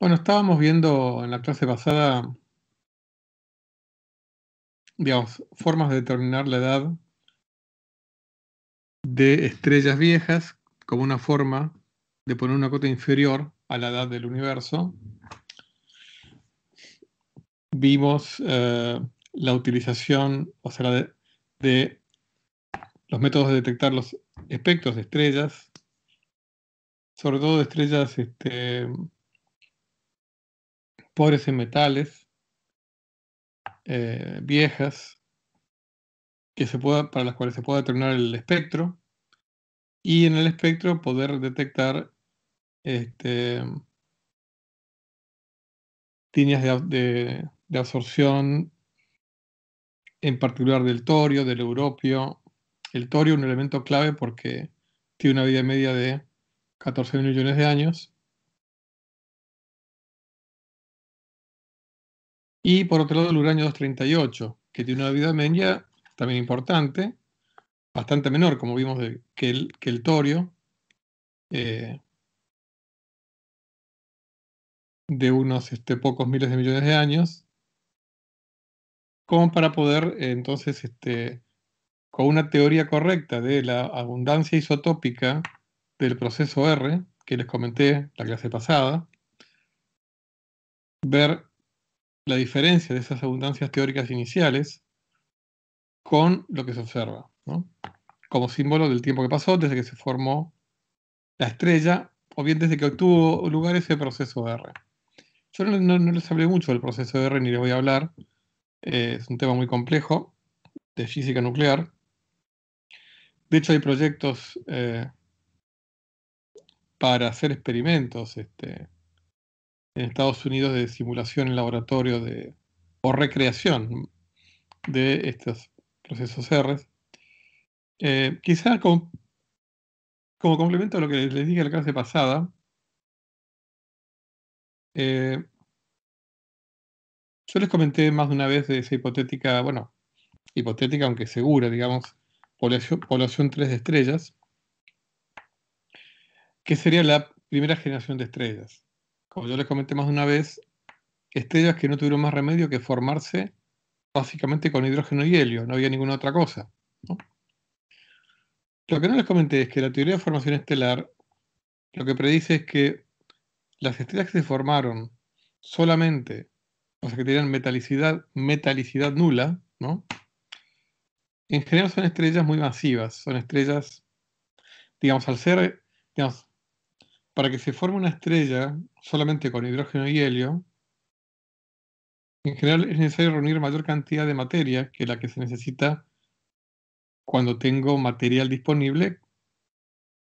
Bueno, estábamos viendo en la clase pasada, digamos, formas de determinar la edad de estrellas viejas como una forma de poner una cota inferior a la edad del universo. Vimos eh, la utilización, o sea, de, los métodos de detectar los espectros de estrellas, sobre todo de estrellas este, pobres en metales, eh, viejas, que se pueda, para las cuales se pueda determinar el espectro, y en el espectro poder detectar este, líneas de, absorción, en particular del torio, del europio. El torio es un elemento clave porque tiene una vida media de 14 millones de años Y por otro lado, el uranio 238, que tiene una vida media también importante, bastante menor, como vimos, que, el, que el torio, eh, de unos este, pocos miles de millones de años, como para poder eh, entonces, este, con una teoría correcta de la abundancia isotópica del proceso R, que les comenté la clase pasada, ver la diferencia de esas abundancias teóricas iniciales con lo que se observa, como símbolo del tiempo que pasó desde que se formó la estrella o bien desde que obtuvo lugar ese proceso R. Yo no, les hablé mucho del proceso R ni les voy a hablar, eh, es un tema muy complejo de física nuclear. De hecho hay proyectos eh, para hacer experimentos este, en Estados Unidos de simulación en laboratorio de, o recreación de estos procesos R. quizás eh, quizá como, complemento a lo que les dije en la clase pasada, eh, yo les comenté más de una vez de esa hipotética, bueno, hipotética aunque segura, digamos, población, población 3 de estrellas, que sería la primera generación de estrellas como yo les comenté más de una vez, estrellas que no tuvieron más remedio que formarse básicamente con hidrógeno y helio, no había ninguna otra cosa. Lo que no les comenté es que la teoría de formación estelar lo que predice es que las estrellas que se formaron solamente, o sea, que tenían metalicidad, metalicidad nula, En general son estrellas muy masivas, son estrellas, digamos, al ser, digamos, para que se forme una estrella solamente con hidrógeno y helio, en general es necesario reunir mayor cantidad de materia que la que se necesita cuando tengo material disponible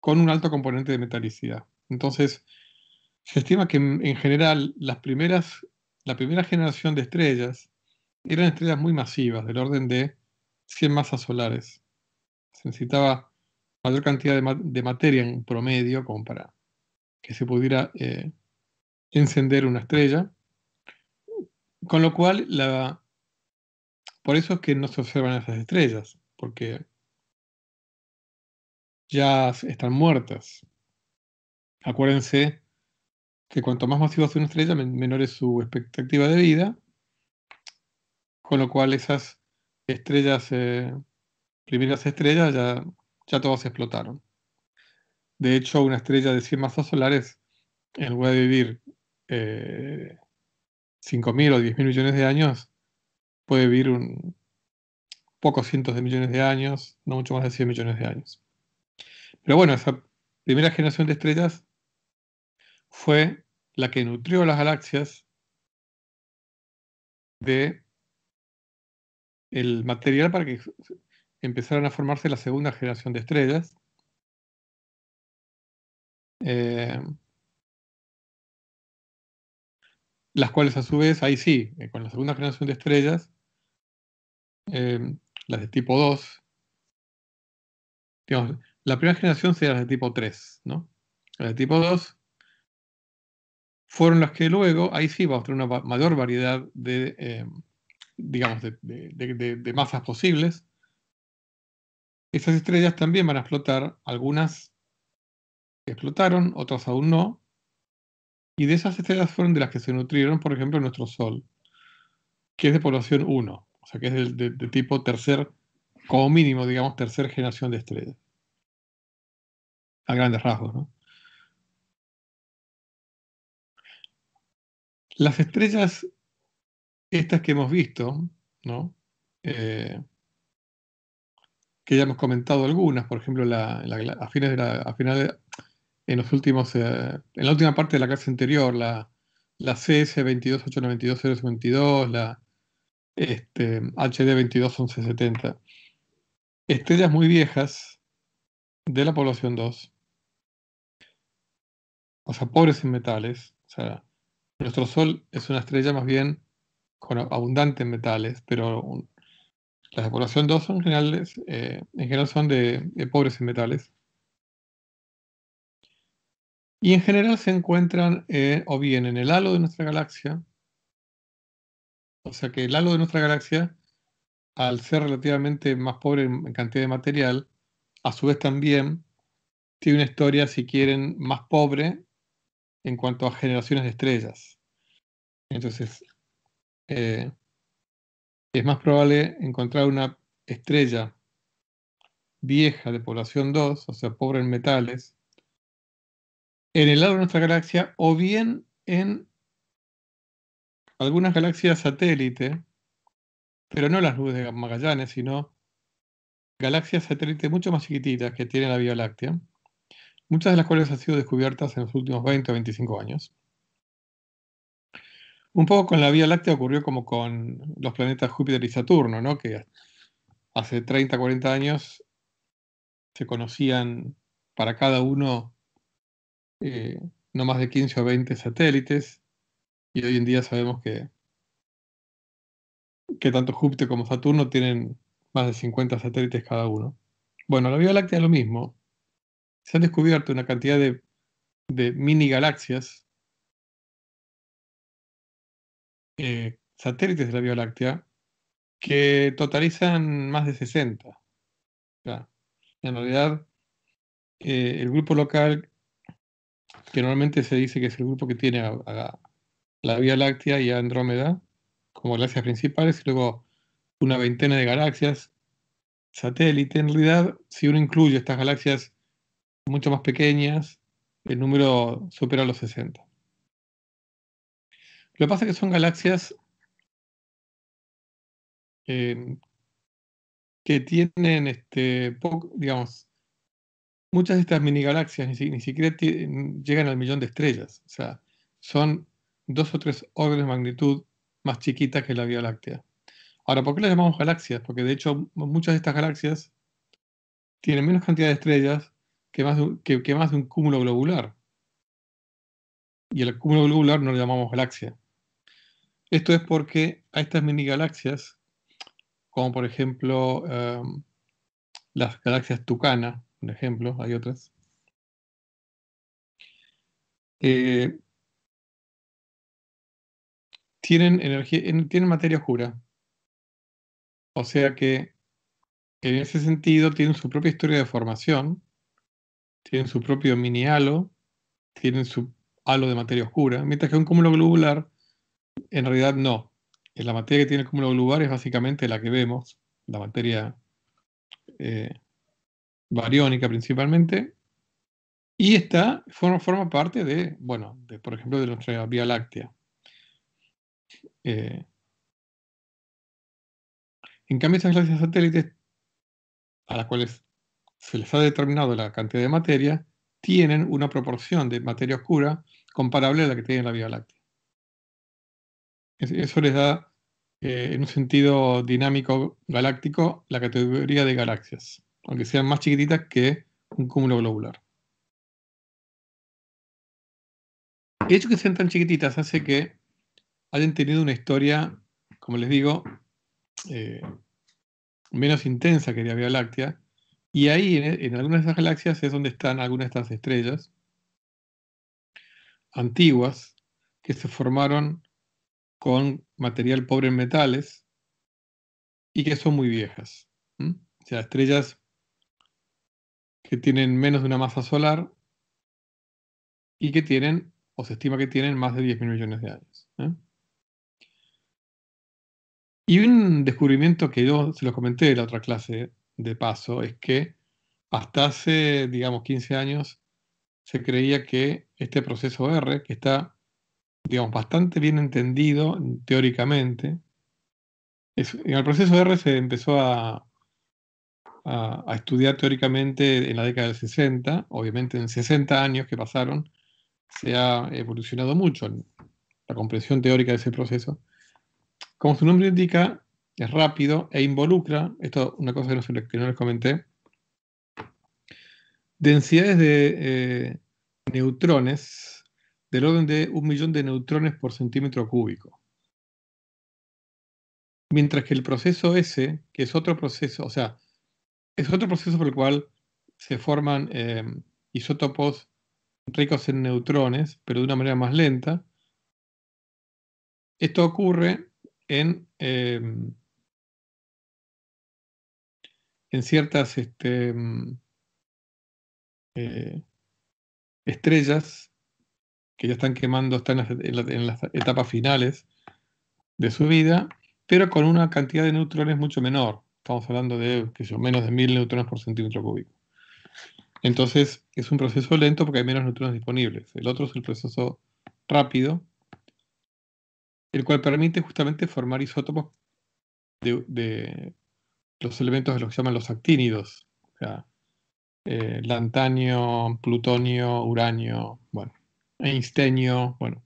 con un alto componente de metalicidad. Entonces, se estima que mm, en, general las primeras, la primera generación de estrellas eran estrellas muy masivas, del orden de 100 masas solares. Se necesitaba mayor cantidad de, materia en promedio como que se pudiera eh, encender una estrella. Con lo cual, la... por eso es que no se observan esas estrellas, porque ya están muertas. Acuérdense que cuanto más masiva es una estrella, menor es su expectativa de vida, con lo cual esas estrellas, eh, primeras estrellas, ya, ya todas explotaron. De hecho, una estrella de 100 masas solares, en lugar de vivir 5.000 eh, o 10.000 millones de años, puede vivir un, pocos cientos de millones de años, no mucho más de 100 millones de años. Pero bueno, esa primera generación de estrellas fue la que nutrió las galaxias de el material para que empezaran a formarse la segunda generación de estrellas, eh, las cuales a su vez, ahí sí, eh, con la segunda generación de estrellas, eh, las de tipo 2, digamos, la primera generación sería las de tipo 3, ¿no? Las de tipo 2 fueron las que luego, ahí sí va a tener una mayor variedad de, digamos, de, de, masas posibles. Esas estrellas también van a explotar algunas explotaron, otras aún no, y de esas estrellas fueron de las que se nutrieron, por ejemplo, nuestro Sol, que es de población 1, o sea, que es de, tipo tercer, como mínimo, digamos, tercer generación de estrellas. A grandes rasgos, Las estrellas, estas que hemos visto, ¿no? Eh, que ya hemos comentado algunas, por ejemplo, a, fines de la, en los últimos, eh, en la última parte de la clase anterior, la, CS 22.892.052, la HD este, 22.1170. Estrellas muy viejas de la población 2, o sea, pobres en metales, sea, nuestro Sol es una estrella más bien con abundante en metales, pero las de población 2 son eh, en general son de pobres en metales. Y en general se encuentran eh, o bien en el halo de nuestra galaxia, o sea que el halo de nuestra galaxia, al ser relativamente más pobre en cantidad de material, a su vez también tiene una historia, si quieren, más pobre en cuanto a generaciones de estrellas. Entonces, eh, es más probable encontrar una estrella vieja de población 2, o sea, pobre en metales, en el lado de nuestra galaxia o bien en algunas galaxias satélite, pero no las nubes de Magallanes, sino galaxias satélite mucho más chiquititas que tiene la Vía Láctea, muchas de las cuales han sido descubiertas en los últimos 20 o 25 años. Un poco con la Vía Láctea ocurrió como con los planetas Júpiter y Saturno, ¿no? que hace 30, 40 años se conocían para cada uno eh, no más de 15 o 20 satélites, y hoy en día sabemos que, que tanto Júpiter como Saturno tienen más de 50 satélites cada uno. Bueno, la Vía Láctea es lo mismo. Se han descubierto una cantidad de, mini galaxias, eh, satélites de la Vía Láctea, que totalizan más de 60. en realidad, eh, el grupo local que normalmente se dice que es el grupo que tiene a, la Vía Láctea y a Andrómeda como galaxias principales, y luego una veintena de galaxias satélite. En realidad, si uno incluye estas galaxias mucho más pequeñas, el número supera los 60. Lo que pasa es que son galaxias eh, que tienen, este, digamos, muchas de estas mini galaxias ni, siquiera llegan al millón de estrellas. O sea, son dos o tres órdenes de magnitud más chiquitas que la Vía Láctea. Ahora, ¿por qué las llamamos galaxias? Porque de hecho muchas de estas galaxias tienen menos cantidad de estrellas que más de un, que, más un cúmulo globular. Y el cúmulo globular no lo llamamos galaxia. Esto es porque a estas mini galaxias, como por ejemplo em, las galaxias Tucana, un ejemplo, hay otras. Eh, tienen, energía, tienen materia oscura. O sea que en ese sentido tienen su propia historia de formación, tienen su propio mini halo, tienen su halo de materia oscura, mientras que un cúmulo globular en realidad no. La materia que tiene el cúmulo globular es básicamente la que vemos, la materia eh, bariónica principalmente, y esta forma, parte de, bueno, por ejemplo, de nuestra Vía Láctea. Eh, en cambio, estas galaxias satélites a las cuales se les ha determinado la cantidad de materia, tienen una proporción de materia oscura comparable a la que tiene la Vía Láctea. Eso les da, eh, en un sentido dinámico galáctico, la categoría de galaxias aunque sean más chiquititas que un cúmulo globular. El hecho de que sean tan chiquititas hace que hayan tenido una historia, como les digo, eh, menos intensa que la Vía Láctea. Y ahí, en, algunas de esas galaxias, es donde están algunas de estas estrellas antiguas que se formaron con material pobre en metales y que son muy viejas. O sea, estrellas que tienen menos de una masa solar y que tienen, o se estima que tienen, más de 10.000 millones de años. ¿eh? Y un descubrimiento que yo se los comenté de la otra clase de paso es que hasta hace, digamos, 15 años se creía que este proceso R, que está, digamos, bastante bien entendido teóricamente, en el proceso R se empezó a a, estudiar teóricamente en la década del 60. Obviamente en 60 años que pasaron se ha evolucionado mucho en la comprensión teórica de ese proceso. Como su nombre indica, es rápido e involucra, esto es una cosa que no, les comenté, densidades de eh, neutrones del orden de un millón de neutrones por centímetro cúbico. Mientras que el proceso S, que es otro proceso, o sea, es otro proceso por el cual se forman eh, isótopos ricos en neutrones, pero de una manera más lenta. Esto ocurre en, eh, en ciertas este, eh, estrellas que ya están quemando, están en las etapas finales de su vida, pero con una cantidad de neutrones mucho menor. Estamos hablando de que son menos de mil neutrones por centímetro cúbico. Entonces, es un proceso lento porque hay menos neutrones disponibles. El otro es el proceso rápido, el cual permite justamente formar isótopos de, los elementos de los que llaman los actínidos. O sea, eh, lantanio, plutonio, uranio, bueno, bueno,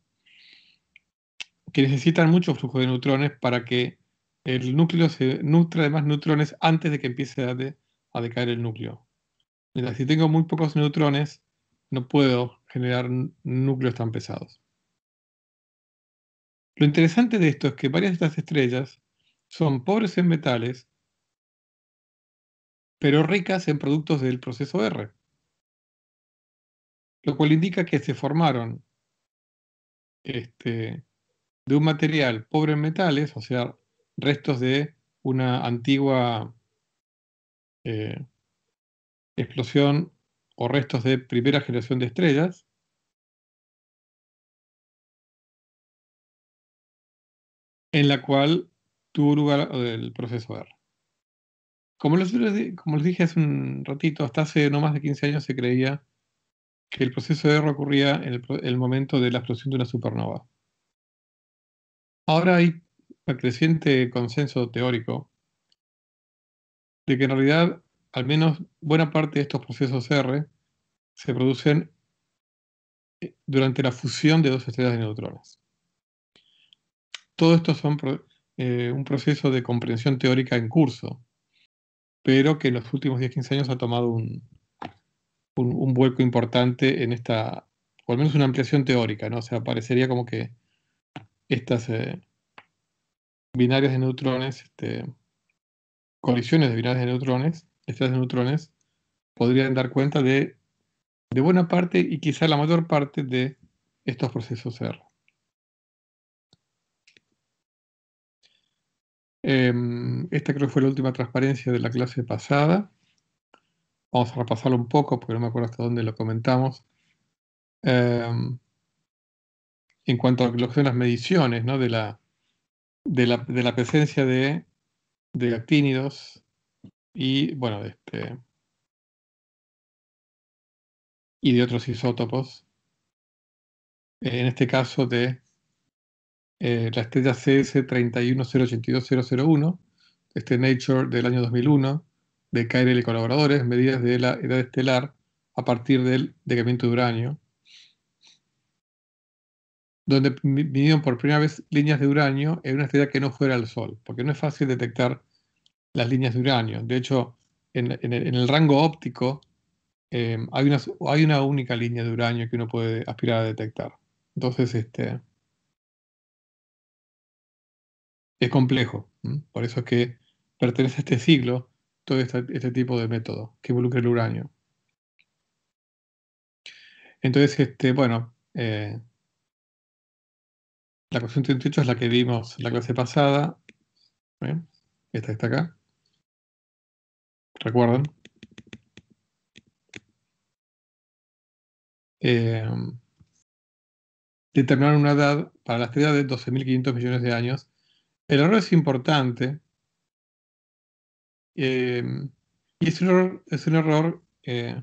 que necesitan mucho flujo de neutrones para que el núcleo se nutre de más neutrones antes de que empiece a, decaer el núcleo. si tengo muy pocos neutrones, no puedo generar núcleos tan pesados. Lo interesante de esto es que varias de estas estrellas son pobres en metales, pero ricas en productos del proceso R, lo cual indica que se formaron este, de un material pobre en metales, o sea, restos de una antigua eh, explosión o restos de primera generación de estrellas. en la cual tuvo lugar eh, el proceso R. Como les, como les dije hace un ratito, hasta hace no más de 15 años se creía que el proceso de R ocurría en el, momento de la explosión de una supernova. Ahora hay el creciente consenso teórico de que en realidad al menos buena parte de estos procesos R se producen eh, durante la fusión de dos estrellas de neutrones. Todo esto son eh, un proceso de comprensión teórica en curso, pero que en los últimos 10-15 años ha tomado un, un, vuelco importante en esta, o al menos una ampliación teórica, ¿no? O sea, parecería como que estas eh, binarias de neutrones, este, colisiones de binarias de neutrones, estas de neutrones, podrían dar cuenta de, buena parte y quizá la mayor parte de estos procesos R. Em, esta creo que fue la última transparencia de la clase pasada. Vamos a repasarlo un poco porque no me acuerdo hasta dónde lo comentamos. Em, en cuanto a lo que son las mediciones ¿no? de, la, de la, de la presencia de, de actínidos y, bueno, este, y de otros isótopos. En este caso de eh, la estrella cs 31082001 este Nature del año 2001, de KRL y colaboradores, medidas de la edad estelar a partir del decaimiento de uranio, donde vinieron por primera vez líneas de uranio en una estrella que no fuera el Sol, porque no es fácil detectar las líneas de uranio. De hecho, en, el, rango óptico eh, hay, una, hay una única línea de uranio que uno puede aspirar a detectar. Entonces, este, es complejo. Por eso es que pertenece a este siglo todo este, tipo de método que involucra el uranio. Entonces, este, bueno, eh, la cuestión 38 es la que vimos la clase pasada. Esta está acá. ¿Recuerdan? Eh, determinaron una edad para la estrella de 12.500 millones de años. El error es importante em, y es un error, eh,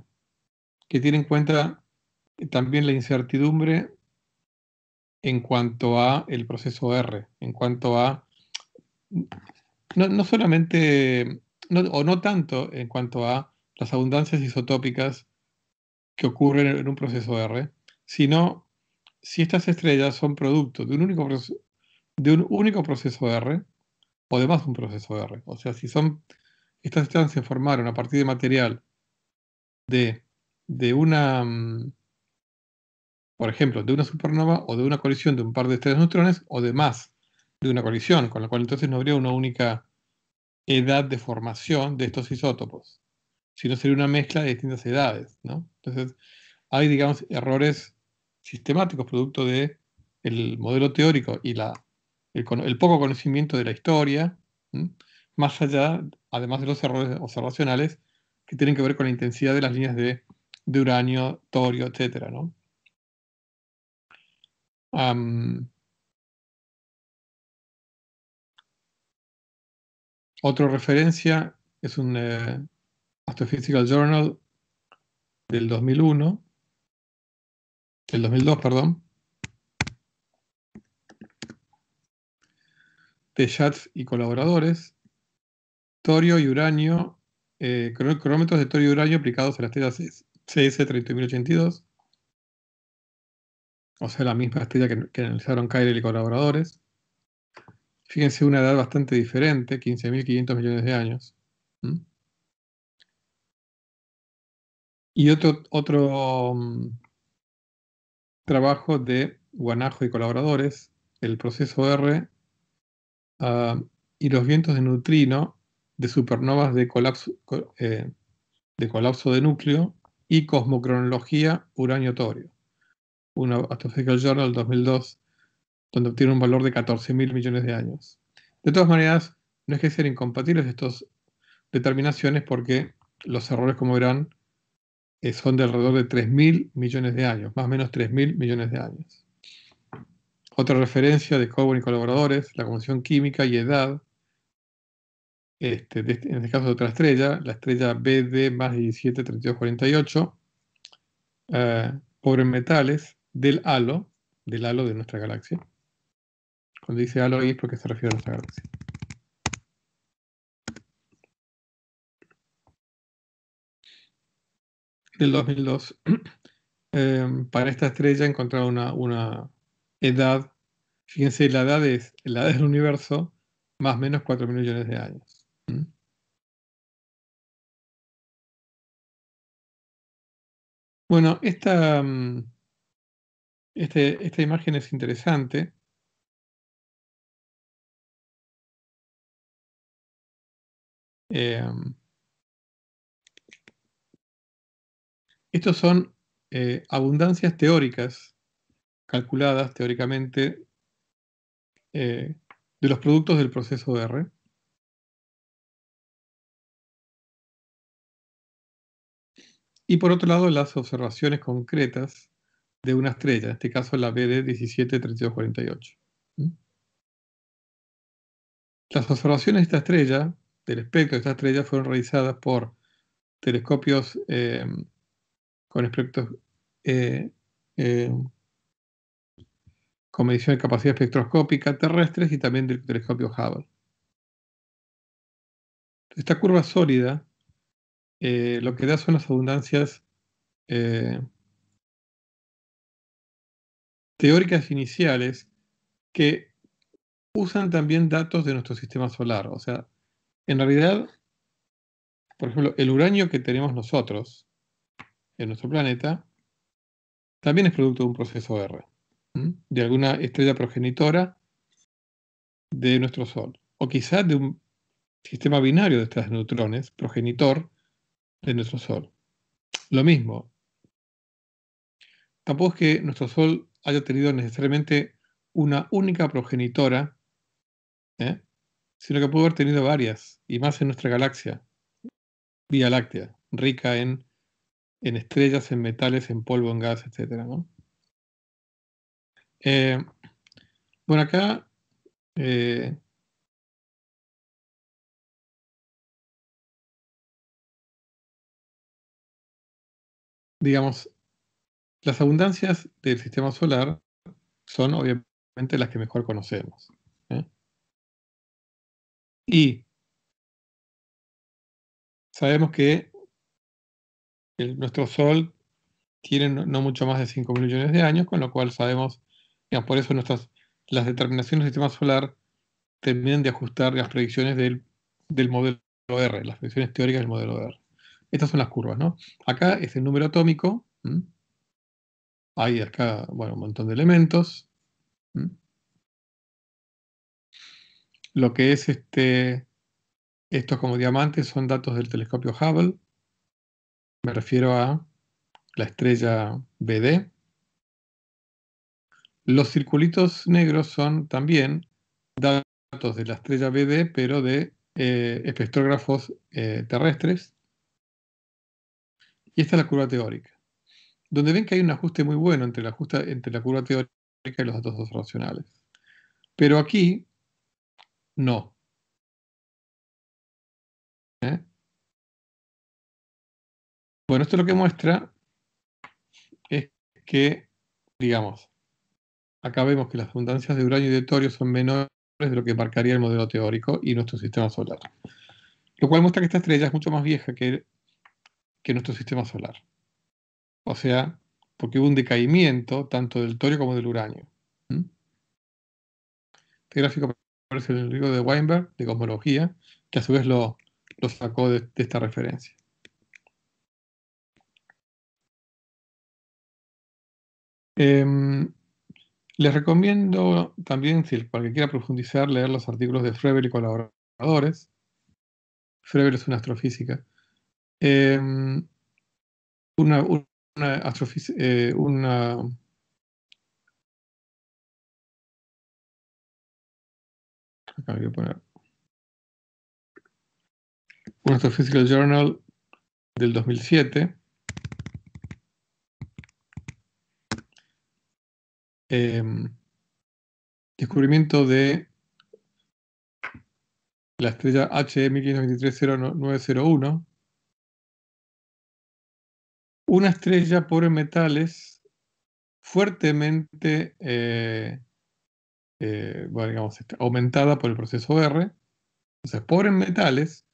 que tiene en cuenta también la incertidumbre en cuanto a el proceso R, en cuanto a no, solamente o no tanto en cuanto a las abundancias isotópicas que ocurren en un proceso R, sino si estas estrellas son producto de un único proceso, de un único proceso R o de más un proceso R. O sea, si son estas estrellas se formaron a partir de material de, de una mm, por ejemplo, de una supernova o de una colisión de un par de estrellas neutrones o de más de una colisión, con lo cual entonces no habría una única edad de formación de estos isótopos, sino sería una mezcla de distintas edades. ¿no? Entonces, hay, digamos, errores sistemáticos producto de modelo teórico y la, el, poco conocimiento de la historia, más allá, además de los errores observacionales, que tienen que ver con la intensidad de las líneas de, de uranio, torio, etc., ¿no? otra referencia es un eh, Astrophysical Journal del 2001, del 2002, perdón, de JATS y colaboradores, torio y uranio, eh, cronómetros de torio y uranio aplicados a las telas CS30082, o sea, la misma estrella que, analizaron Kyle y colaboradores. Fíjense una edad bastante diferente, 15.500 millones de años. Y otro, otro mm, trabajo de Guanajo y colaboradores, el proceso R ah, y los vientos de neutrino de supernovas de colapso, eh, de colapso de núcleo y cosmocronología uranio-torio una Astrophysical Journal 2002, donde obtiene un valor de 14.000 millones de años. De todas maneras, no es que sean incompatibles estas determinaciones porque los errores, como verán, eh, son de alrededor de 3.000 millones de años, más o menos 3.000 millones de años. Otra referencia de Coburn y colaboradores, la composición química y edad, este, este, en este caso de otra estrella, la estrella BD más 173248, pobre en metales, del halo, del halo de nuestra galaxia. Cuando dice halo ahí es porque se refiere a nuestra galaxia. Del 2002, em, para esta estrella he una, una, edad, fíjense, la edad es la edad del universo más o menos 4 millones de años. ¿Mm? Bueno, esta, em, este, esta imagen es interesante. Em, estos son eh, abundancias teóricas, calculadas teóricamente, eh, de los productos del proceso R. Y por otro lado, las observaciones concretas de una estrella, en este caso la BD 173248. ¿Mm? Las observaciones de esta estrella, del espectro de esta estrella, fueron realizadas por telescopios eh, con espectros eh, eh, con medición de capacidad espectroscópica terrestres y también del telescopio Hubble. Esta curva sólida lo que da son las abundancias teóricas iniciales que usan también datos de nuestro sistema solar. O sea, en realidad, por ejemplo, el uranio que tenemos nosotros en nuestro planeta también es producto de un proceso R, de alguna estrella progenitora de nuestro Sol, o quizás de un sistema binario de estas neutrones, progenitor de nuestro Sol. Lo mismo, tampoco es que nuestro Sol haya tenido necesariamente una única progenitora, ¿eh? sino que pudo haber tenido varias, y más en nuestra galaxia, Vía Láctea, rica en, en estrellas, en metales, en polvo, en gas, etc. Eh, bueno, acá eh, digamos, las abundancias del sistema solar son obviamente las que mejor conocemos. ¿eh? Y sabemos que nuestro Sol tiene no, mucho más de 5 millones de años, con lo cual sabemos, por eso nuestras, las determinaciones del sistema solar terminan de ajustar las predicciones del, del modelo R, las predicciones teóricas del modelo R. Estas son las curvas, ¿no? Acá es el número atómico. Hay acá, bueno, un montón de elementos. Lo que es este, estos como diamantes son datos del telescopio Hubble. Me refiero a la estrella BD. Los circulitos negros son también datos de la estrella BD, pero de eh, espectrógrafos eh, terrestres. Y esta es la curva teórica donde ven que hay un ajuste muy bueno entre la, curva teórica y los datos observacionales. Pero aquí, no. ¿Eh? Bueno, esto lo que muestra es que, digamos, acá vemos que las abundancias de uranio y de torio son menores de lo que marcaría el modelo teórico y nuestro sistema solar. Lo cual muestra que esta estrella es mucho más vieja que nuestro sistema solar o sea, porque hubo un decaimiento tanto del torio como del uranio. ¿Mm? Este gráfico aparece en el libro de Weinberg, de cosmología, que a su vez lo, sacó de, esta referencia. Em, les recomiendo también, si el cual quiera profundizar, leer los artículos de Frevel y colaboradores. Frevel es una astrofísica. Em, una, eh, un Astrophysical Journal del 2007 em, descubrimiento de la estrella HE 1923-0901 una estrella pobre en metales, fuertemente eh, eh, aumentada por el proceso R. Entonces, pobre en metales,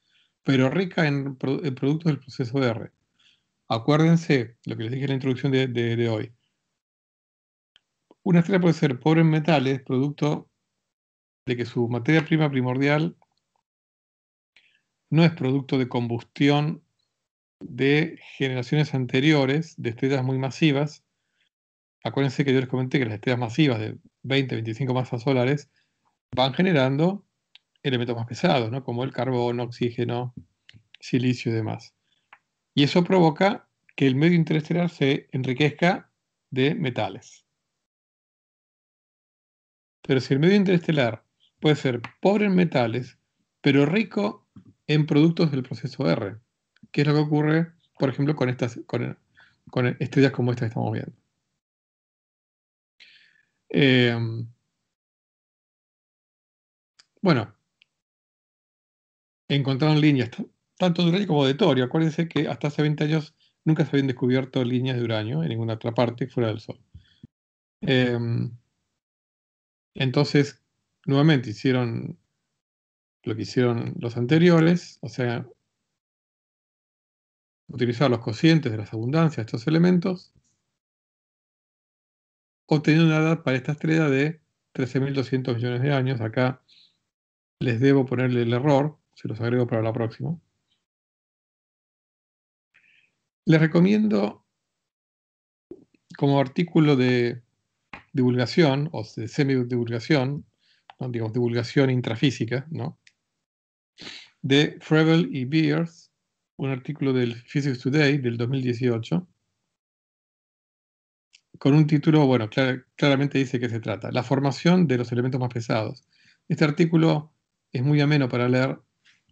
pero rica en, productos del proceso R. Acuérdense lo que les dije en la introducción de, de hoy. Una estrella puede ser pobre en metales, producto de que su materia prima primordial no es producto de combustión de generaciones anteriores de estrellas muy masivas. Acuérdense que yo les comenté que las estrellas masivas de 20, 25 masas solares van generando elementos más pesados, ¿no? como el carbono, oxígeno, silicio y demás. Y eso provoca que el medio interestelar se enriquezca de metales. Pero si el medio interestelar puede ser pobre en metales, pero rico en productos del proceso R, ¿Qué es lo que ocurre, por ejemplo, con, estas, con, estrellas como esta que estamos viendo. Eh, bueno, encontraron líneas tanto de uranio como de torio. Acuérdense que hasta hace 20 años nunca se habían descubierto líneas de uranio en ninguna otra parte fuera del Sol. Eh, entonces, nuevamente hicieron lo que hicieron los anteriores, o sea, utilizar los cocientes de las abundancias de estos elementos, obteniendo una edad para esta estrella de 13.200 millones de años. Acá les debo ponerle el error, se los agrego para la próxima. Les recomiendo como artículo de divulgación o de semidivulgación, ¿no? digamos divulgación intrafísica, ¿no? de Frebel y Beers, un artículo del Physics Today del 2018 con un título, bueno, claramente dice que se trata, la formación de los elementos más pesados. Este artículo es muy ameno para leer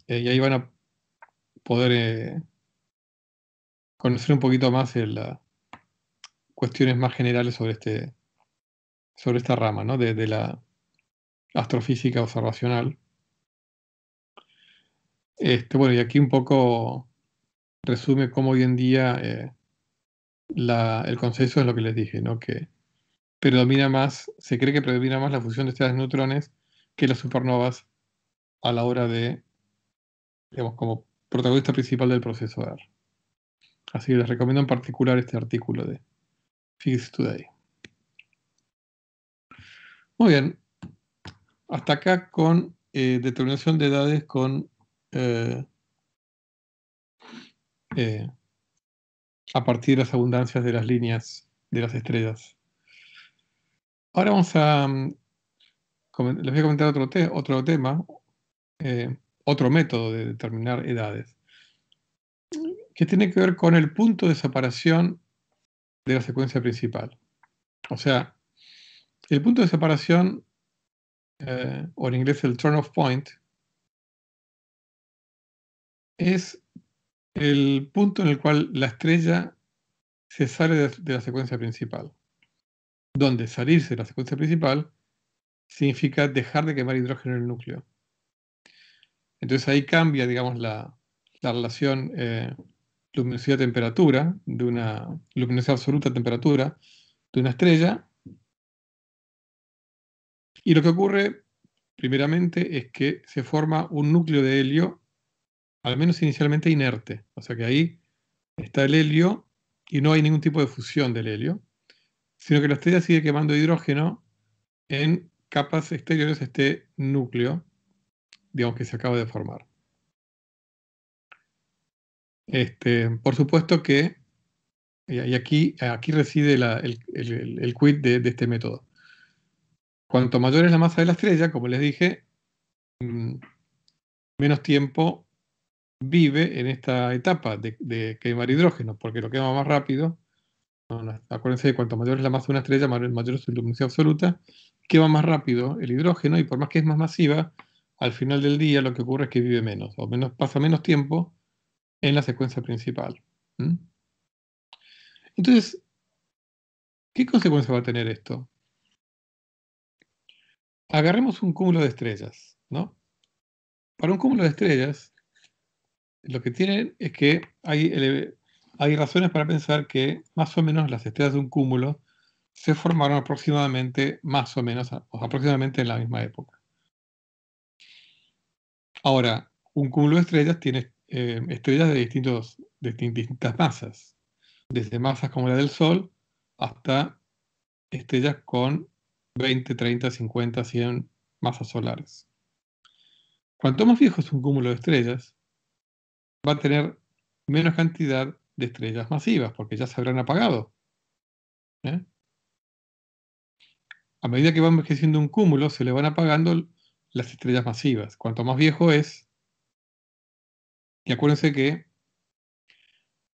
eh, y ahí van a poder eh, conocer un poquito más eh, las cuestiones más generales sobre, este, sobre esta rama ¿no? de, de la astrofísica observacional. Este, bueno, y aquí un poco resume cómo hoy en día eh, el consenso es lo que les dije, ¿no? Que predomina más, se cree que predomina más la fusión de estrellas de neutrones que las supernovas a la hora de, digamos, como protagonista principal del proceso AR. Así que les recomiendo en particular este artículo de Physics Today. Muy bien, hasta acá con eh, determinación de edades con eh, eh, a partir de las abundancias de las líneas de las estrellas. Ahora vamos a... Mm, les voy a comentar otro, otro tema, eh, otro método de determinar edades, que tiene que ver con el punto de separación de la secuencia principal. O sea, el punto de separación, eh, o en inglés el turn-off point, es el punto en el cual la estrella se sale de, la secuencia principal, donde salirse de la secuencia principal significa dejar de quemar hidrógeno en el núcleo. Entonces ahí cambia, digamos, la, relación eh, luminosidad-temperatura, de una luminosidad absoluta-temperatura de una estrella. Y lo que ocurre, primeramente, es que se forma un núcleo de helio al menos inicialmente inerte. O sea que ahí está el helio y no hay ningún tipo de fusión del helio, sino que la estrella sigue quemando hidrógeno en capas exteriores a este núcleo, digamos que se acaba de formar. Este, por supuesto que, y aquí, aquí reside el, el, quid de, de este método. Cuanto mayor es la masa de la estrella, como les dije, mm, menos tiempo vive en esta etapa de, quemar hidrógeno, porque lo quema más rápido. Acuérdense que cuanto mayor es la masa de una estrella, mayor es su luminosidad absoluta, quema más rápido el hidrógeno y por más que es más masiva, al final del día lo que ocurre es que vive menos, o menos pasa menos tiempo en la secuencia principal. Entonces, ¿qué consecuencia va a tener esto? Agarremos un cúmulo de estrellas, ¿no? Para un cúmulo de estrellas, lo que tienen es que hay, razones para pensar que más o menos las estrellas de un cúmulo se formaron aproximadamente, más o menos, aproximadamente en la misma época. Ahora, un cúmulo de estrellas tiene eh, estrellas de, distintos, de distintas masas, desde masas como la del Sol hasta estrellas con 20, 30, 50, 100 masas solares. Cuanto más viejo es un cúmulo de estrellas, va a tener menos cantidad de estrellas masivas, porque ya se habrán apagado. ¿Eh? A medida que va envejeciendo un cúmulo, se le van apagando las estrellas masivas. Cuanto más viejo es, y acuérdense que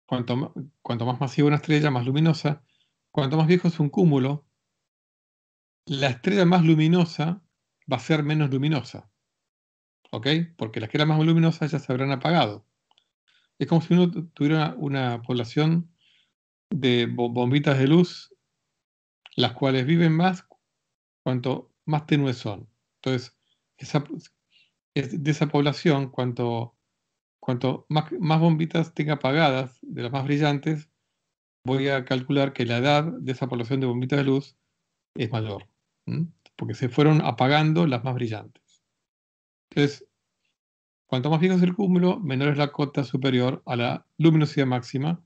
cuanto, más masiva una estrella, más luminosa, cuanto más viejo es un cúmulo, la estrella más luminosa va a ser menos luminosa. ¿Ok? Porque las que eran más luminosas ya se habrán apagado es como si uno tuviera una población de bombitas de luz, las cuales viven más cuanto más tenues son. Entonces, esa, de esa población, cuanto, más, bombitas tenga apagadas, de las más brillantes, voy a calcular que la edad de esa población de bombitas de luz es mayor, porque se fueron apagando las más brillantes. Entonces, Cuanto más viejo es el cúmulo, menor es la cota superior a la luminosidad máxima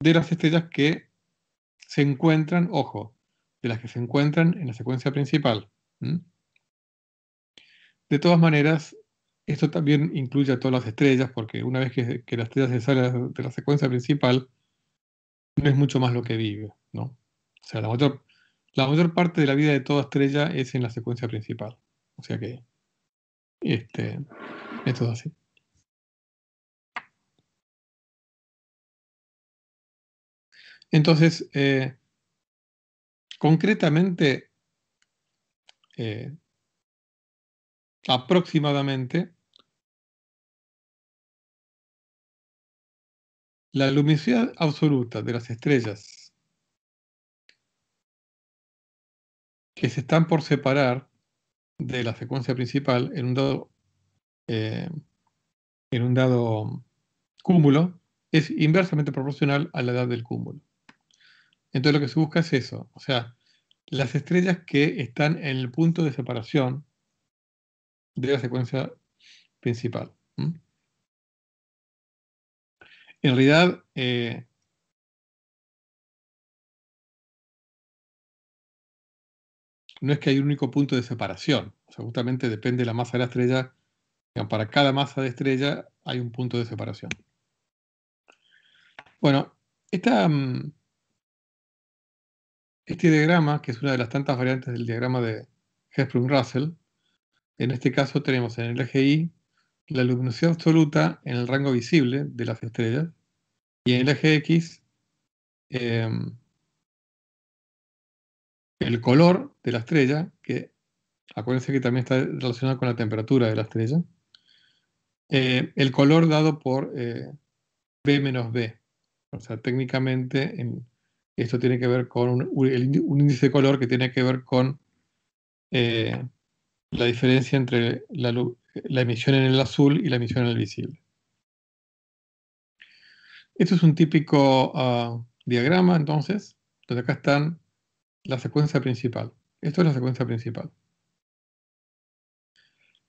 de las estrellas que se encuentran, ojo, de las que se encuentran en la secuencia principal. De todas maneras, esto también incluye a todas las estrellas, porque una vez que, la estrella se sale de la secuencia principal, no es mucho más lo que vive, ¿no? O sea, la mayor, la mayor parte de la vida de toda estrella es en la secuencia principal. O sea que este, así. Entonces, eh, concretamente, eh, aproximadamente, la luminosidad absoluta de las estrellas que se están por separar de la secuencia principal en un dado eh, en un dado cúmulo es inversamente proporcional a la edad del cúmulo. Entonces lo que se busca es eso, o sea, las estrellas que están en el punto de separación de la secuencia principal. En realidad, eh, no es que hay un único punto de separación, o sea, justamente depende de la masa de la estrella para cada masa de estrella hay un punto de separación. Bueno, mm, este diagrama, que es una de las tantas variantes del diagrama de Hesprung-Russell, en este caso tenemos en el eje Y la luminosidad absoluta en el rango visible de las estrellas y en el eje X em, el color de la estrella, que acuérdense que también está relacionado con la temperatura de la estrella, eh, el color dado por eh, B menos B. O sea, técnicamente esto tiene que ver con un, índice de color que tiene que ver con eh, la diferencia entre la, emisión en el azul y la emisión en el visible. Esto es un típico ah, diagrama, entonces, donde acá están la secuencia principal. Esto es la secuencia principal.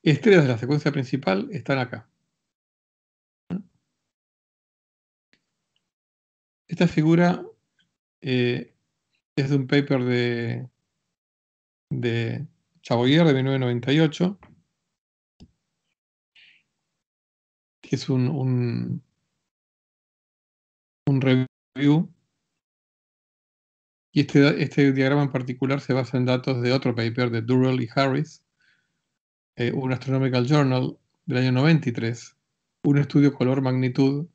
Estrellas de la secuencia principal están acá. Esta figura eh, es de un paper de, Chaboyer de 1998, que es un, un, review. Y este, este, diagrama en particular se basa en datos de otro paper de Durrell y Harris, eh, un Astronomical Journal del año 93, un estudio color magnitud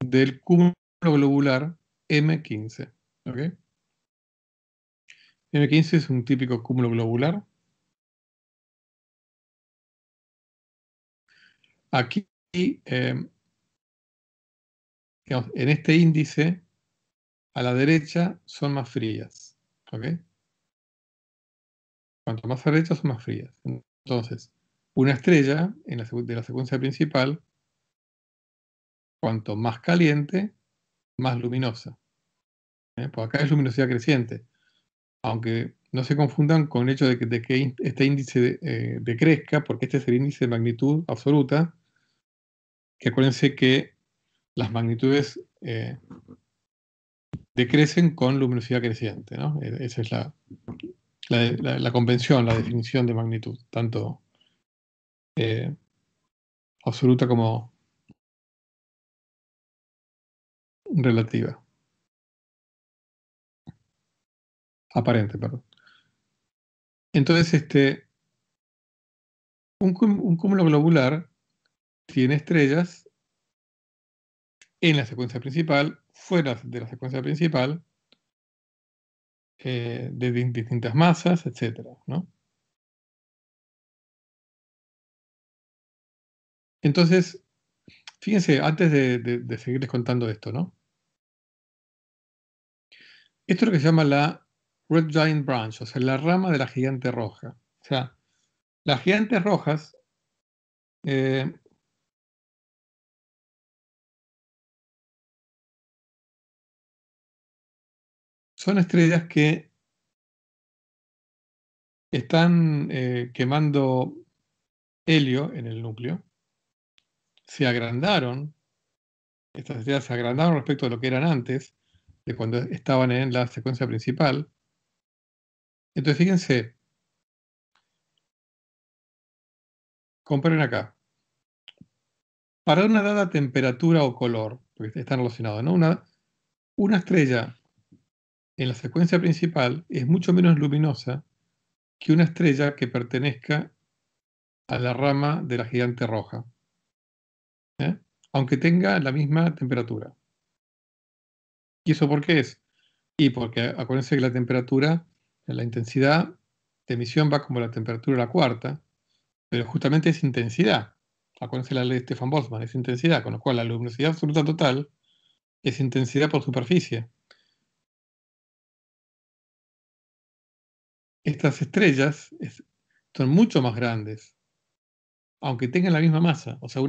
del cúmulo globular M15. m M15 es un típico cúmulo globular. Aquí, em, en este índice, a la derecha son más frías. ¿okay? Cuanto más a la derecha son más frías. Entonces, una estrella en de la secuencia principal, cuanto más caliente, más luminosa. ¿eh? Pues acá es luminosidad creciente, aunque no se confundan con el hecho de que, este índice eh, decrezca, porque este es el índice de magnitud absoluta, que acuérdense que las magnitudes eh, decrecen con luminosidad creciente, e-, Esa es la, la, convención, la definición de magnitud, tanto absoluta como relativa. Aparente, perdón. Entonces, este, un, cúmulo globular tiene estrellas en la secuencia principal, fuera de la secuencia principal, eh, de distintas masas, etc. Entonces, fíjense, antes de seguirles contando esto, ¿no? Esto es lo que se llama la Red Giant Branch, o sea, la rama de la gigante roja. O sea, las gigantes rojas eh, son estrellas que están eh, quemando helio en el núcleo, se agrandaron, estas estrellas se agrandaron respecto a lo que eran antes, cuando estaban en la secuencia principal. Entonces, fíjense, comparen acá. Para una dada temperatura o color, porque están relacionados, Una, una estrella en la secuencia principal es mucho menos luminosa que una estrella que pertenezca a la rama de la gigante roja, ¿eh? aunque tenga la misma temperatura. ¿Y eso por qué es? Y porque acuérdense que la temperatura, la intensidad de emisión va como la temperatura a la cuarta, pero justamente es intensidad. Acuérdense la ley de Stefan Boltzmann, es intensidad, con lo cual la luminosidad absoluta total es intensidad por superficie. Estas estrellas son mucho más grandes, aunque tengan la misma masa. O sea,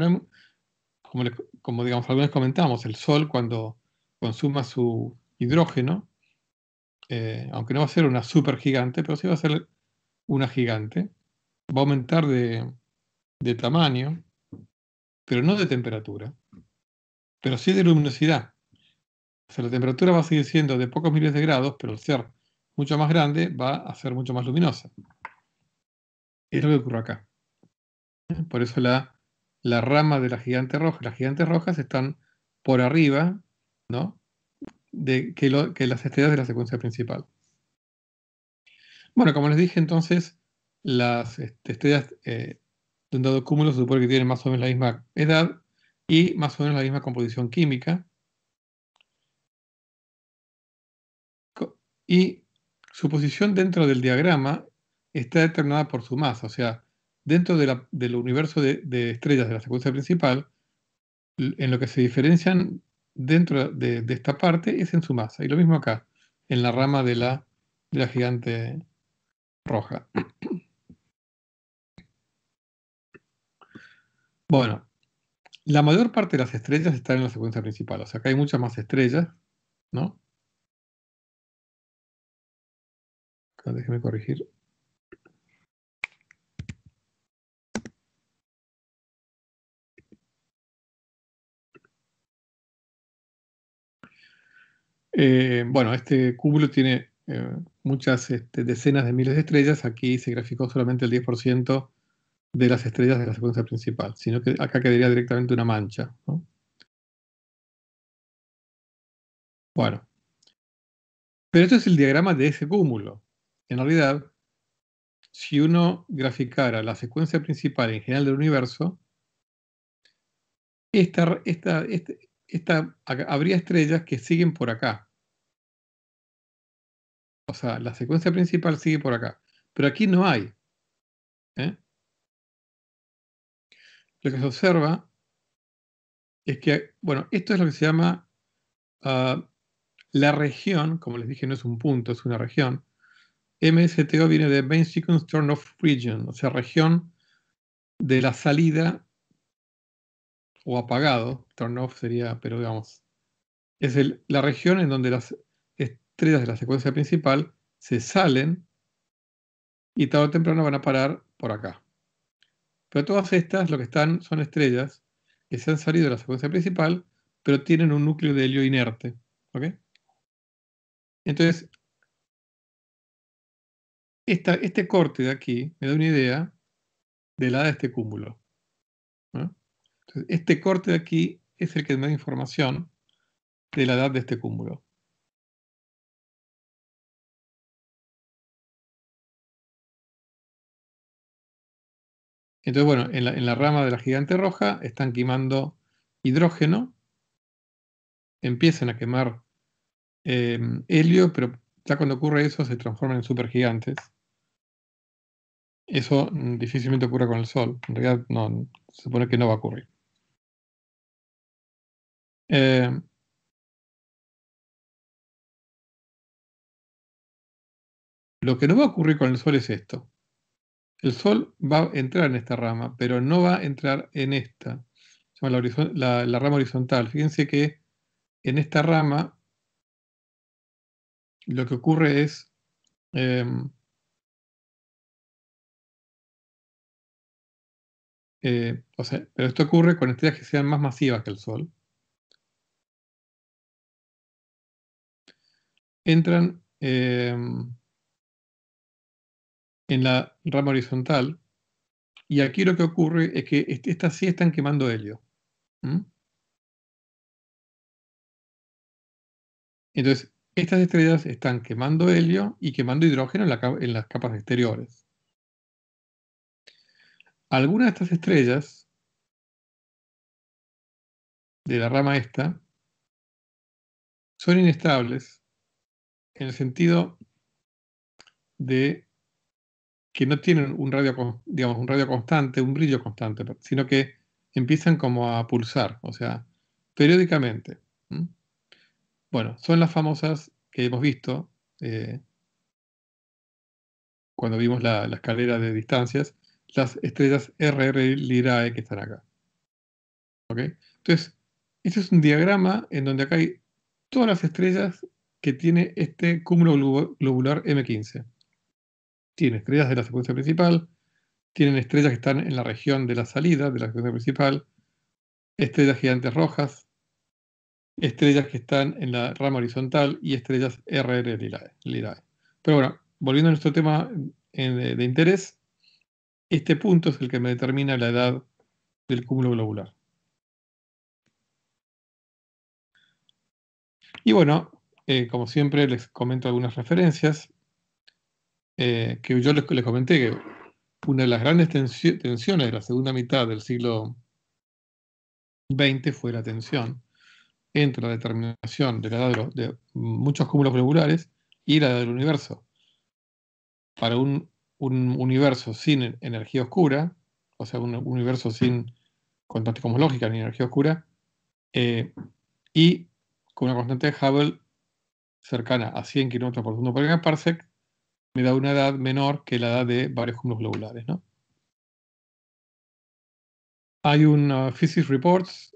como, digamos, algunos comentamos, el Sol cuando consuma su hidrógeno, eh, aunque no va a ser una super gigante, pero sí va a ser una gigante, va a aumentar de, tamaño, pero no de temperatura, pero sí de luminosidad. O sea, la temperatura va a seguir siendo de pocos miles de grados, pero al ser mucho más grande va a ser mucho más luminosa. Es lo que ocurre acá. Por eso la, la rama de la gigante roja, las gigantes rojas están por arriba de, que, las estrellas de la secuencia principal. Bueno, como les dije entonces, las este, estrellas eh, de un dado cúmulo se supone que tienen más o menos la misma edad y más o menos la misma composición química. Y su posición dentro del diagrama está determinada por su masa, o sea, dentro del universo de estrellas de la secuencia principal, en lo que se diferencian dentro de, esta parte es en su masa. Y lo mismo acá, en la rama de la, gigante roja. Bueno, la mayor parte de las estrellas están en la secuencia principal, o sea, acá hay muchas más estrellas, ¿no? déjeme corregir. Eh, bueno, este cúmulo tiene eh, muchas este, decenas de miles de estrellas. Aquí se graficó solamente el 10% de las estrellas de la secuencia principal, sino que acá quedaría directamente una mancha. Bueno, pero esto es el diagrama de ese cúmulo. En realidad, si uno graficara la secuencia principal en general del universo, esta, esta, este, habría estrellas que siguen por acá. O sea, la secuencia principal sigue por acá. Pero aquí no hay. ¿eh? Lo que se observa es que, bueno, esto es lo que se llama ah, la región, como les dije, no es un punto, es una región. MSTO viene de Main Sequence Turn Off Region, o sea, región de la salida o apagado, turn off sería, pero digamos, es la región en donde las estrellas de la secuencia principal se salen y tarde o temprano van a parar por acá. Pero todas estas lo que están son estrellas que se han salido de la secuencia principal, pero tienen un núcleo de helio inerte. Entonces, este corte de aquí me da una idea del la de este cúmulo este corte de aquí es el que me da información de la edad de este cúmulo. Entonces, bueno, en la, rama de la gigante roja están quemando hidrógeno, empiezan a quemar em, helio, pero ya cuando ocurre eso se transforman en supergigantes. Eso mm, difícilmente ocurre con el Sol, en realidad se supone que no va a ocurrir. Eh, lo que no va a ocurrir con el Sol es esto. El Sol va a entrar en esta rama, pero no va a entrar en esta. la, rama horizontal. Fíjense que en esta rama lo que ocurre es... Em, eh, o sea, pero esto ocurre con estrellas que sean más masivas que el Sol. entran eh, en la rama horizontal y aquí lo que ocurre es que estas sí están quemando helio. Entonces, estas estrellas están quemando helio y quemando hidrógeno en, en las capas exteriores. Algunas de estas estrellas de la rama esta son inestables en el sentido de que no tienen un radio, digamos, un radio constante, un brillo constante, sino que empiezan como a pulsar, o sea, periódicamente. Bueno, son las famosas que hemos visto eh, cuando vimos la, escalera de distancias, las estrellas RR Lirae que están acá. Entonces, este es un diagrama en donde acá hay todas las estrellas que tiene este cúmulo globular M15. Tiene estrellas de la secuencia principal, tienen estrellas que están en la región de la salida de la secuencia principal, estrellas gigantes rojas, estrellas que están en la rama horizontal y estrellas RR Lirae. Pero bueno, volviendo a nuestro tema eh, de interés, este punto es el que me determina la edad del cúmulo globular. Y bueno, eh, como siempre, les comento algunas referencias eh, que yo les, les, comenté que una de las grandes tensiones de la segunda mitad del siglo XX fue la tensión entre la determinación de la edad de, muchos cúmulos globulares y la edad del universo. Para un, universo sin e-, energía oscura, o sea, un universo sin constante cosmológica ni energía oscura, eh, y con una constante de Hubble cercana a 100 kilómetros por segundo por parsec me da una edad menor que la edad de varios cúmulos globulares. ¿no? Hay un uh, Physics Reports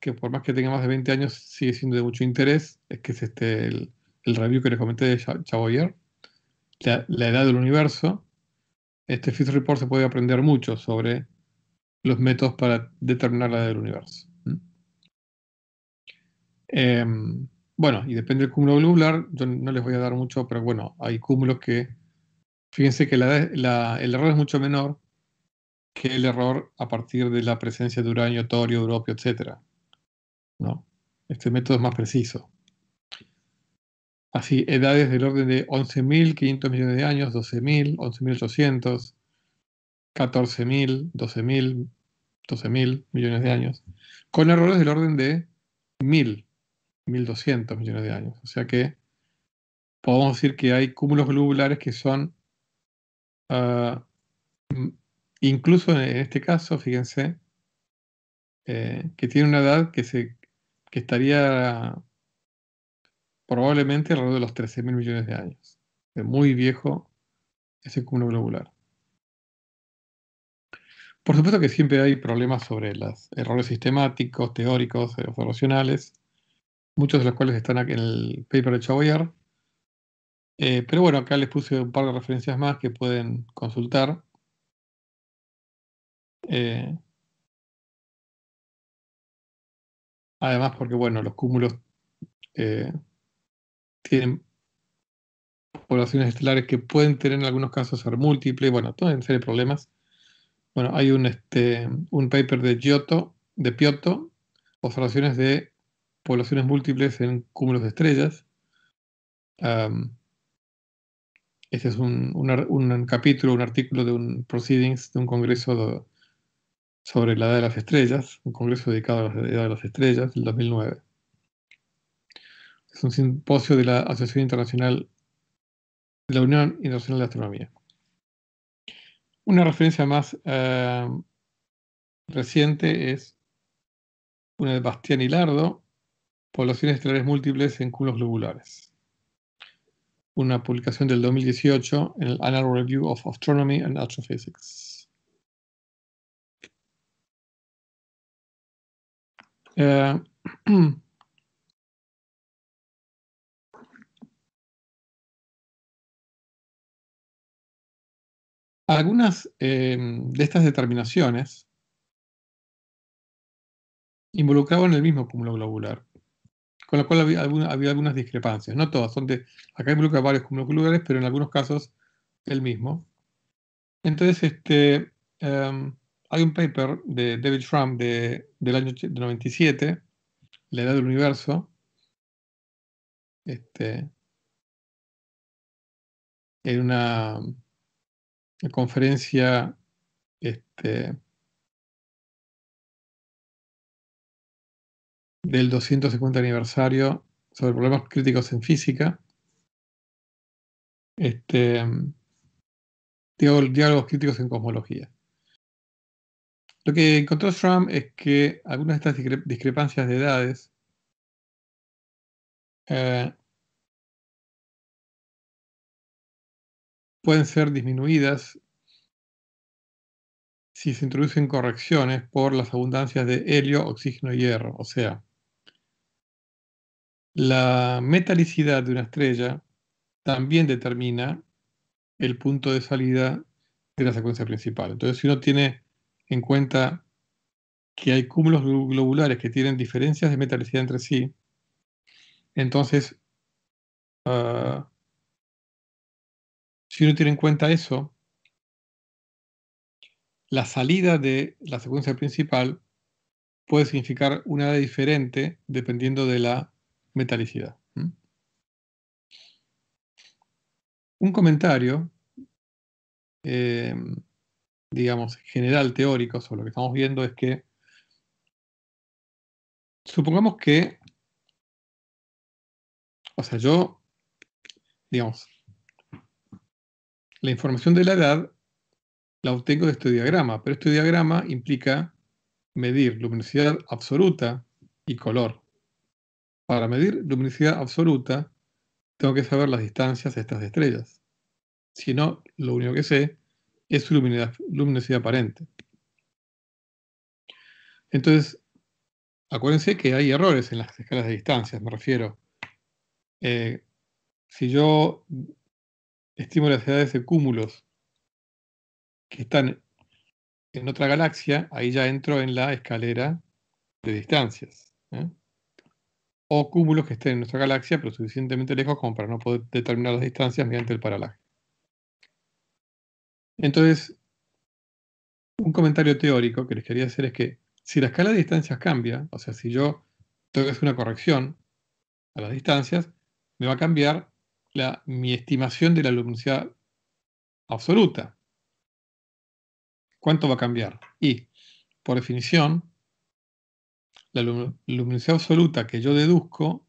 que por más que tenga más de 20 años sigue siendo de mucho interés, es que es este el, review que les comenté de Chaboyer la, edad del universo. Este Physics Report se puede aprender mucho sobre los métodos para determinar la edad del universo. Bueno, y depende del cúmulo globular, yo no les voy a dar mucho, pero bueno, hay cúmulos que, fíjense que el error es mucho menor que el error a partir de la presencia de uranio, torio, europio, etc. ¿No? Este método es más preciso. Así, edades del orden de 11.500 millones de años, 12.000, 11.800, 14.000, 12.000, 12.000 millones de años, con errores del orden de 1.000 1.200 millones de años. O sea que podemos decir que hay cúmulos globulares que son, ah, incluso en este caso, fíjense, eh, que tiene una edad que, que estaría probablemente alrededor de los 13.000 millones de años. Es muy viejo ese cúmulo globular. Por supuesto que siempre hay problemas sobre los errores sistemáticos, teóricos, observacionales, muchos de los cuales están aquí en el paper de Chaboyer. Eh, pero bueno, acá les puse un par de referencias más que pueden consultar. Eh, además, porque bueno, los cúmulos eh, tienen poblaciones estelares que pueden tener en algunos casos ser múltiples, bueno, serie de problemas. Bueno, hay un, este, un paper de Giotto, de Piotto, observaciones de poblaciones múltiples en cúmulos de estrellas. este es un, capítulo, un artículo de un Proceedings, de un congreso sobre la edad de las estrellas, un congreso dedicado a la edad de las estrellas, del 2009. Es un simposio de la Asociación Internacional de la Unión Internacional de Astronomía. Una referencia más reciente es una de Bastián Hilardo, Poblaciones estelares múltiples en cúmulos globulares. Una publicación del 2018 en el Annual Review of Astronomy and Astrophysics. Eh, algunas em, de estas determinaciones involucraban el mismo cúmulo globular con lo cual había, algunas discrepancias. No todas, son de, acá involucra varios lugares, pero en algunos casos el mismo. Entonces, este, em, hay un paper de David Trump del año 97, La Edad del Universo, este, en una, una conferencia este, del 250 aniversario sobre problemas críticos en física. Este, diálogos críticos en cosmología. Lo que encontró Schramm es que algunas de estas discrepancias de edades eh, pueden ser disminuidas si se introducen correcciones por las abundancias de helio, oxígeno y hierro. O sea, la metalicidad de una estrella también determina el punto de salida de la secuencia principal. Entonces, si uno tiene en cuenta que hay cúmulos globulares que tienen diferencias de metalicidad entre sí, entonces, ah, si uno tiene en cuenta eso, la salida de la secuencia principal puede significar una diferente dependiendo de la metalicidad. Un comentario, em, digamos, general teórico sobre lo que estamos viendo es que supongamos que, o sea, yo, digamos, la información de la edad la obtengo de este diagrama, pero este diagrama implica medir luminosidad absoluta y color. Para medir luminosidad absoluta, tengo que saber las distancias de estas estrellas. Si no, lo único que sé es su luminosidad, aparente. Entonces, acuérdense que hay errores en las escalas de distancias, me refiero. Eh, si yo estimo las edades de cúmulos que están en otra galaxia, ahí ya entro en la escalera de distancias. ¿eh? o cúmulos que estén en nuestra galaxia, pero suficientemente lejos como para no poder determinar las distancias mediante el paralaje. Entonces, un comentario teórico que les quería hacer es que si la escala de distancias cambia, o sea, si yo tengo que hacer una corrección a las distancias, me va a cambiar la, mi estimación de la luminosidad absoluta. ¿Cuánto va a cambiar? Y, por definición, la luminosidad absoluta que yo deduzco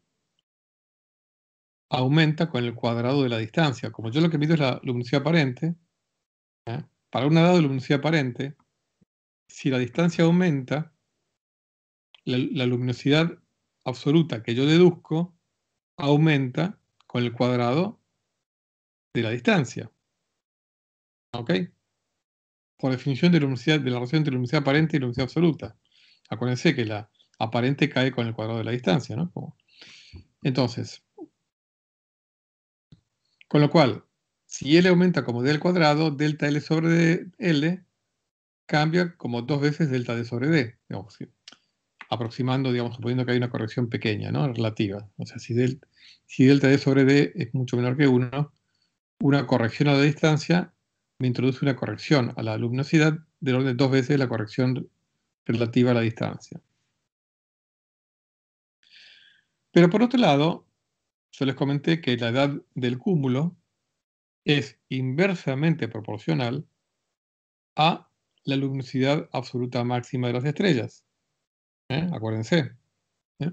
aumenta con el cuadrado de la distancia. Como yo lo que mido es la luminosidad aparente, ¿eh? para una dada luminosidad aparente, si la distancia aumenta, la, luminosidad absoluta que yo deduzco aumenta con el cuadrado de la distancia. ¿Ok? Por definición de, de la relación entre luminosidad aparente y luminosidad absoluta. Acuérdense que la aparente cae con el cuadrado de la distancia, ¿no? Entonces, con lo cual, si L aumenta como D al cuadrado, delta L sobre de L cambia como dos veces delta D sobre D, aproximando, digamos, suponiendo que hay una corrección pequeña, ¿no? Relativa. O sea, si, del, si delta D sobre D es mucho menor que 1, una corrección a la distancia me introduce una corrección a la luminosidad del orden de dos veces la corrección relativa a la distancia. Pero por otro lado, yo les comenté que la edad del cúmulo es inversamente proporcional a la luminosidad absoluta máxima de las estrellas. ¿eh? Acuérdense. ¿eh?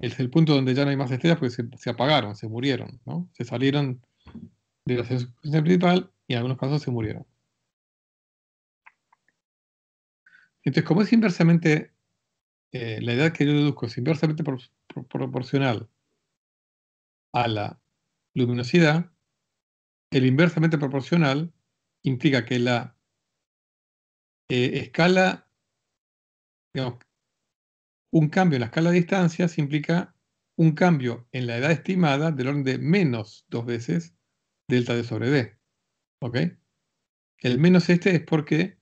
Es el punto donde ya no hay más estrellas porque se, apagaron, se murieron, ¿no? Se salieron de la circunstancia principal y en algunos casos se murieron. Entonces, como es inversamente, eh, la edad que yo deduzco es inversamente proporcional a la luminosidad, el inversamente proporcional implica que la eh, escala, digamos, un cambio en la escala de distancias implica un cambio en la edad estimada del orden de menos dos veces delta de sobre D. ¿Ok? El menos este es porque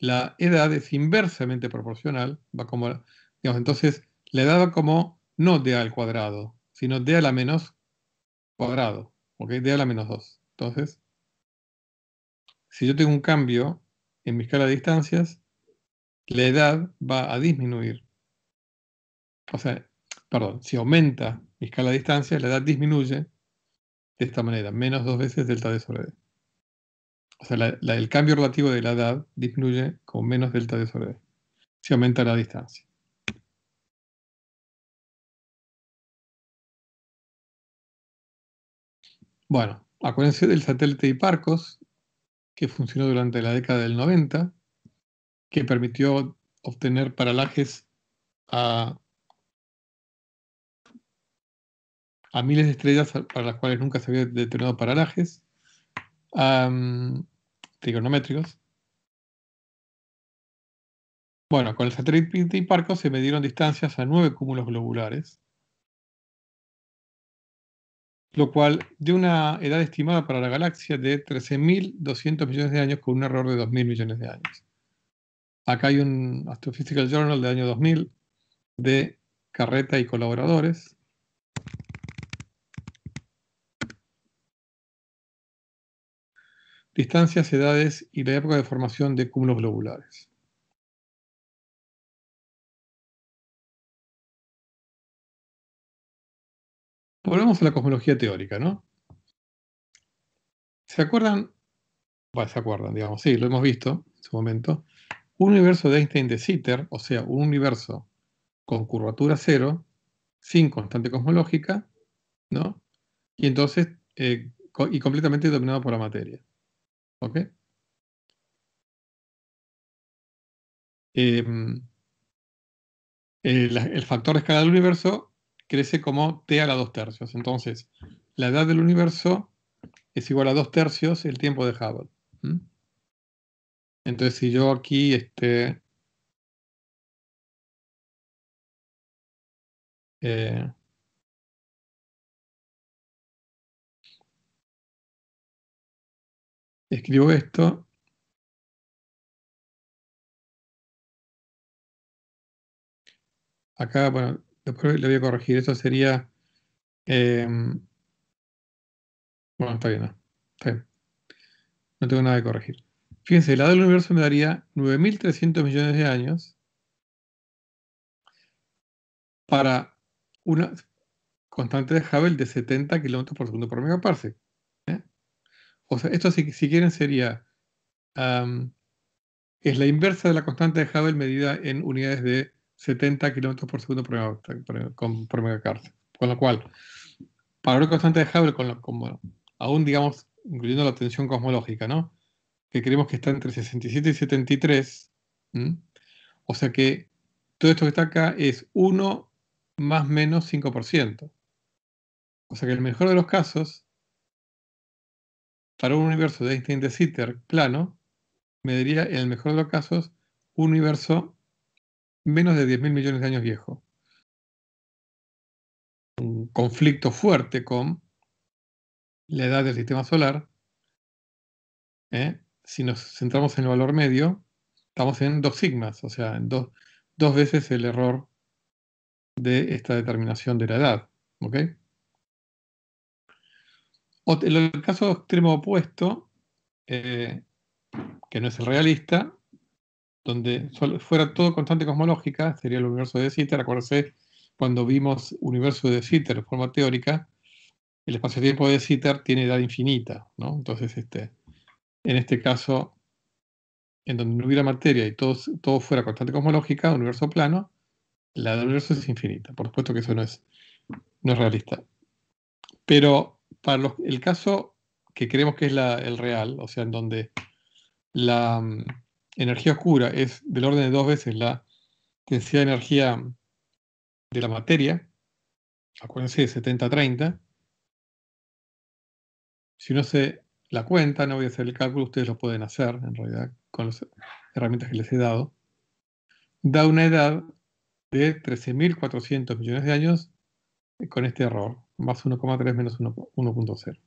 la edad es inversamente proporcional, va como, digamos, entonces le daba como no d al cuadrado, sino d a la menos cuadrado, d a la menos 2. Entonces, si yo tengo un cambio en mi escala de distancias, la edad va a disminuir. O sea, perdón, si aumenta mi escala de distancias, la edad disminuye de esta manera, menos dos veces delta D sobre D. O sea, el cambio relativo de la edad disminuye con menos delta D sobre D, si aumenta la distancia. Bueno, acuérdense del satélite Hipparcos, que funcionó durante la década del 90, que permitió obtener paralajes a, miles de estrellas para las cuales nunca se había determinado paralajes, mm, trigonométricos. Bueno, con el satélite Hipparcos se midieron distancias a nueve cúmulos globulares lo cual de una edad estimada para la galaxia de 13.200 millones de años con un error de 2.000 millones de años. Acá hay un Astrophysical Journal del año 2000 de Carreta y colaboradores. Distancias, edades y la época de formación de cúmulos globulares. Volvemos a la cosmología teórica, ¿no? ¿Se acuerdan? Bueno, se acuerdan, digamos, sí, lo hemos visto en su momento. Un universo de Einstein de Sitter, o sea, un universo con curvatura cero, sin constante cosmológica, ¿no? Y entonces, eh, y completamente dominado por la materia. ¿Ok? Em, el, el, factor de escala del universo crece como t a la 2 tercios. Entonces, la edad del universo es igual a 2 tercios el tiempo de Hubble. Entonces, si yo aquí este, eh, escribo esto, acá, bueno, después le voy a corregir, eso sería... Em, bueno, está bien, no. tengo nada que corregir. Fíjense, el lado del universo me daría 9.300 millones de años para una constante de Hubble de 70 kilómetros por segundo por megaparsec. ¿eh? O sea, esto si, si quieren sería... es la inversa de la constante de Hubble medida en unidades de 70 kilómetros por segundo por, megacarte. Con lo cual, para una constante de Hubble, con aún digamos, incluyendo la tensión cosmológica, ¿no? que creemos que está entre 67 y 73, o sea que todo esto que está acá es 1 más menos 5%. O sea que en el mejor de los casos, para un universo de Einstein de Sitter plano, me diría en el mejor de los casos un universo menos de 10.000 millones de años viejo. Un conflicto fuerte con la edad del sistema solar. ¿eh? Si nos centramos en el valor medio, estamos en dos sigmas, o sea, en dos, veces el error de esta determinación de la edad. ¿ok? el caso extremo opuesto, eh, que no es el realista, donde fuera todo constante cosmológica, sería el universo de Sitter. Acuérdense, cuando vimos universo de Sitter de forma teórica, el espacio-tiempo de Sitter tiene edad infinita, Entonces, este, en este caso, en donde no hubiera materia y todo, todo fuera constante cosmológica, universo plano, la edad del universo es infinita. Por supuesto que eso no es, realista. Pero para el caso que creemos que es el real, o sea, en donde la mm, energía oscura es del orden de dos veces la densidad de energía de la materia, acuérdense, 70-30, si no se la cuenta, no voy a hacer el cálculo, ustedes lo pueden hacer en realidad con las herramientas que les he dado, da una edad de 13.400 millones de años eh, con este error, más 1,3 menos 1.0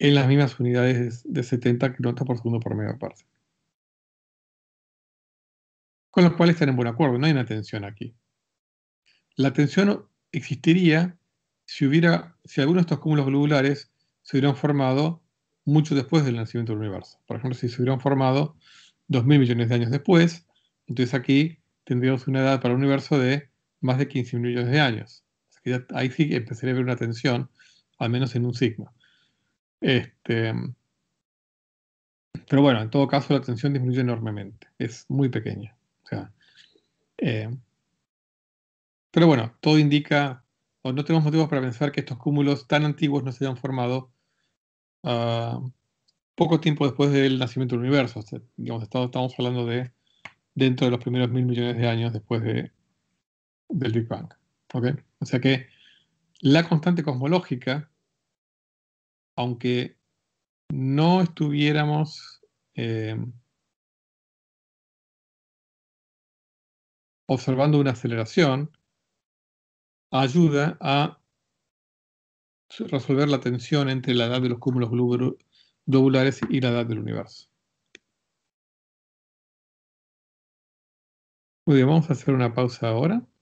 en las mismas unidades de 70 kilómetros por segundo por megaparse con los cuales están en buen acuerdo. No hay una tensión aquí. La tensión existiría si, hubiera, si algunos de estos cúmulos globulares se hubieran formado mucho después del nacimiento del universo. Por ejemplo, si se hubieran formado 2.000 millones de años después, entonces aquí tendríamos una edad para el universo de más de 15 millones de años. ahí sí empezaría a haber una tensión, al menos en un sigma. Este, pero bueno, en todo caso la tensión disminuye enormemente, es muy pequeña. Eh, pero bueno, todo indica, o no tenemos motivos para pensar que estos cúmulos tan antiguos no se hayan formado ah, poco tiempo después del nacimiento del universo. estamos hablando de dentro de los primeros mil millones de años después del Big Bang. O sea que la constante cosmológica, aunque no estuviéramos eh, observando una aceleración, ayuda a resolver la tensión entre la edad de los cúmulos globulares y la edad del universo. Muy bien, vamos a hacer una pausa ahora.